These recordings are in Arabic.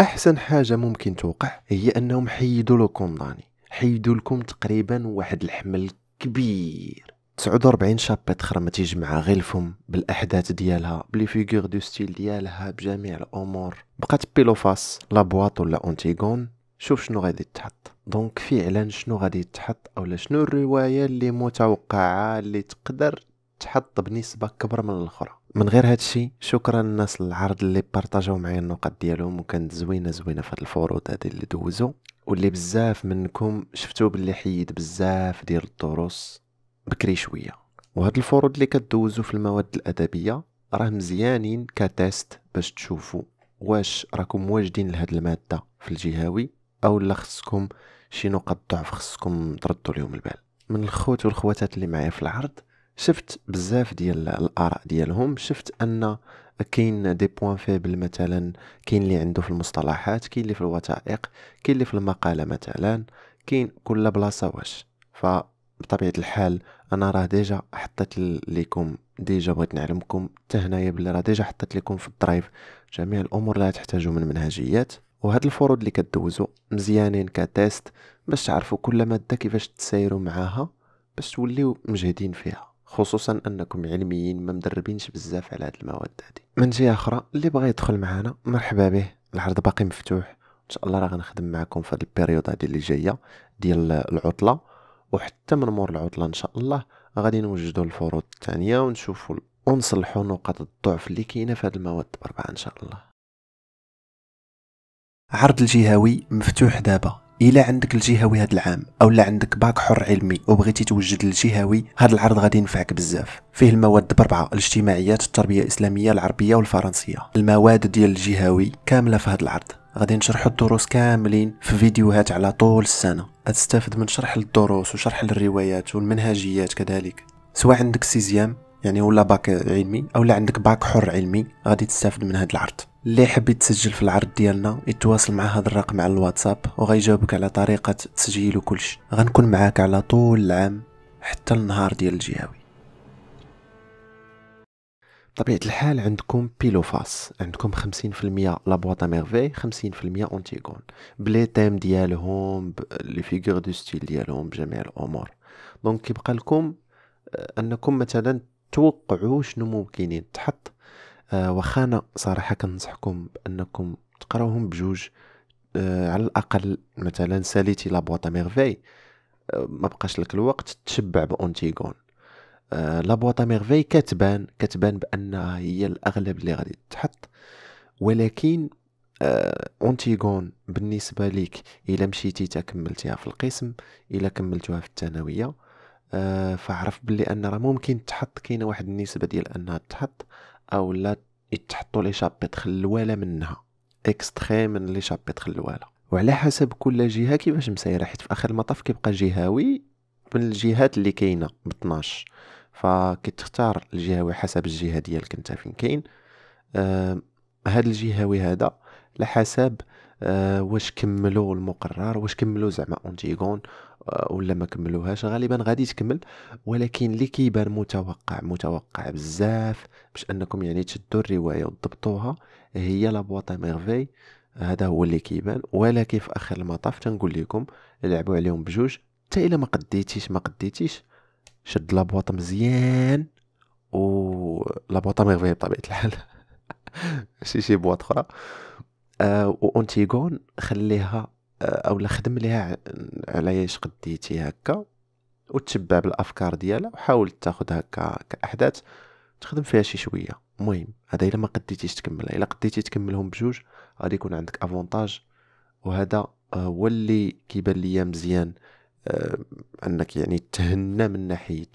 احسن حاجه ممكن توقع هي انهم حيدوا لو كونداني حيدوا لكم تقريبا واحد الحمل كبير 49 شابة تخرمتيج غير الفم بالاحداث ديالها بلي فيغور دو ستيل ديالها بجميع الامور بقات بيلوفاس لا بواط ولا اونتيغون شوف شنو غادي تحط دونك فعلا شنو غادي تحط اولا شنو الروايه اللي متوقعه اللي تقدر تحط بنسبه كبر من الاخرى من غير هادشي الشيء شكرا الناس العرض اللي بارطاجاو معايا النقط ديالهم وكانت زوينه زوينه في هاد الفروض هادي اللي دوزو واللي بزاف منكم شفتو باللي حيد بزاف ديال الدروس بكري شويه وهاد الفروض اللي كدوزو في المواد الادبيه راه مزيانين كتيست باش تشوفوا واش راكم واجدين لهاد الماده في الجهاوي او لا خصكم شي نقط ضعف خصكم تردوا لهم البال من الخوت والخواتات اللي معايا في العرض شفت بزاف ديال الاراء ديالهم شفت ان كاين دي بوين فيبل مثلا كاين اللي عنده في المصطلحات كاين اللي في الوثائق كاين اللي في المقاله مثلا كاين كل بلاصه واش فبطبيعه الحال انا راه ديجا حطيت لكم ديجا بغيت نعلمكم حتى هنايا بلي راه ديجا حطيت لكم في الدرايف جميع الامور اللي تحتاجوا من منهجيات وهاد الفروض اللي كدوزو مزيانين كتيست باش تعرفوا كل ماده كيفاش تسايروا معاها باش توليو مجهدين فيها خصوصا انكم علميين ما مدربينش بزاف على هاد المواد هادي من جهه اخرى اللي بغى يدخل معنا مرحبا به العرض باقي مفتوح ان شاء الله راه غنخدم معكم في هاد البيريود هادي اللي جايه ديال العطله وحتى من مور العطله ان شاء الله غادي نوجدوا الفروض الثانيه ونشوفوا ونصلحوا نقاط الضعف اللي كاينه في هاد المواد بربعه ان شاء الله عرض الجهوي مفتوح دابا الا عندك الجهوي هذا العام اولا عندك باك حر علمي وبغيتي توجد الجهوي هذا العرض غادي ينفعك بزاف فيه المواد بربعه الاجتماعيات التربيه الاسلاميه العربيه والفرنسيه المواد ديال الجهوي كامله في هذا العرض غادي نشرحوا الدروس كاملين في فيديوهات على طول السنه تستافد من شرح الدروس وشرح الروايات والمنهجيات كذلك سواء عندك سيزيام يعني ولا باك علمي اولا عندك باك حر علمي غادي تستافد من هذا العرض اللي حب يتسجل في العرض ديالنا يتواصل مع هذا الرقم على الواتساب وغيجاوبك على طريقه تسجيل وكلش غنكون معاك على طول العام حتى النهار ديال الجهوي بطبيعة الحال عندكم بيلو فاس عندكم خمسين في المية لابواطا ميرفي خمسين في المية اونتيغون بلي تيم ديالهم لي فيغور دو ستيل ديالهم بجميع الامور دونك كيبقى لكم آه، انكم مثلا توقعوا شنو ممكن يتحط آه واخا انا صراحه كنصحكم بانكم تقراوهم بجوج آه على الاقل مثلا ساليتي لا بواط ميرفي آه ما بقاش لك الوقت تشبع بانتيغون آه لا بواط ميرفي كتبان كتبان بانها هي الاغلب اللي غادي تحط ولكن آه انتيغون بالنسبه ليك الا مشيتي تكملتيها في القسم الا كملتوها في الثانويه آه، فعرف بلي ان راه ممكن تحط كاينه واحد النسبه ديال انها تحط او لا يتحطوا لي شابيتر اللواله منها اكستري من لي شابيتر اللواله وعلى حسب كل جهه كيفاش مسايره حيت في اخر المطاف كيبقى جهاوي من الجهات اللي كاينه ب 12 فكتختار الجهاوي حسب الجهه ديالك انت فين كاين آه هاد الجهاوي هذا على حسب آه واش كملوا المقرر واش كملوا زعما اونتيغون ولا ما كملوهاش غالبا غادي تكمل ولكن اللي كيبان متوقع متوقع بزاف باش انكم يعني تشدوا الروايه وتضبطوها هي لا بواط ميرفي هذا هو اللي كيبان ولكن في اخر المطاف تنقول لكم لعبوا عليهم بجوج حتى الا ما قديتيش ما قديتيش شد لابواط مزيان و لابواط ميرفي بطبيعه الحال شي شي بواط اخرى آه وانتيغون خليها او خدم ليها ايش قديتي هكا وتتبع بالافكار ديالها وحاول تاخذ هكا كاحداث تخدم فيها شي شويه المهم هذا الا ما قديتيش تكملها الا قديتي تكملهم بجوج غادي يكون عندك افونتاج وهذا آه، هو اللي كيبان ليا مزيان آه، انك يعني تهنى من ناحيه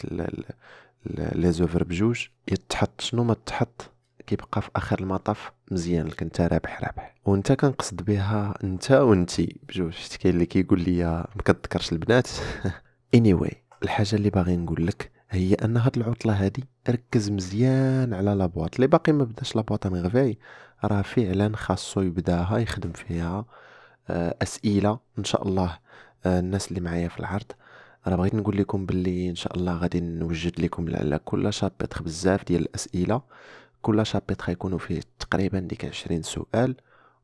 لي زوفر بجوج يتحط شنو ما تحط كيبقى في اخر المطاف مزيان لك انت رابح رابح وانت كنقصد بها انت وانتي بجوج شفت كاين اللي كيقول لي ما كتذكرش البنات anyway الحاجه اللي باغي نقول لك هي ان هاد العطله هادي ركز مزيان على لابواط اللي باقي ما بداش لابواط ان راه فعلا خاصو يبداها يخدم فيها آه، اسئله ان شاء الله آه، الناس اللي معايا في العرض انا بغيت نقول لكم باللي ان شاء الله غادي نوجد لكم على كل شابتر بزاف ديال الاسئله كل شابيت غيكونوا فيه تقريبا ديك عشرين سؤال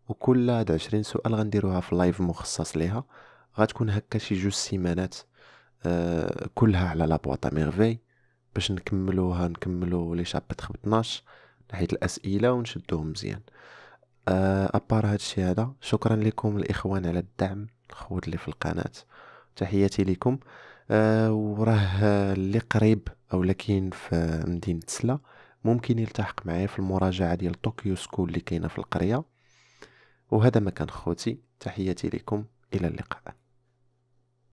وكل هاد عشرين سؤال غنديروها في لايف مخصص ليها غتكون هكا شي جوج سيمانات آه، كلها على لا بواطا ميرفي باش نكملوها نكملو لي شابيت 12 ناحيه الاسئله ونشدوهم مزيان ابار آه، هادشي هذا شكرا لكم الاخوان على الدعم الخوت اللي في القناه تحياتي لكم آه، وراه اللي قريب او لكن في مدينه سلا ممكن يلتحق معايا في المراجعة ديال طوكيو سكول اللي كاينة في القرية وهذا ما كان خوتي تحياتي لكم إلى اللقاء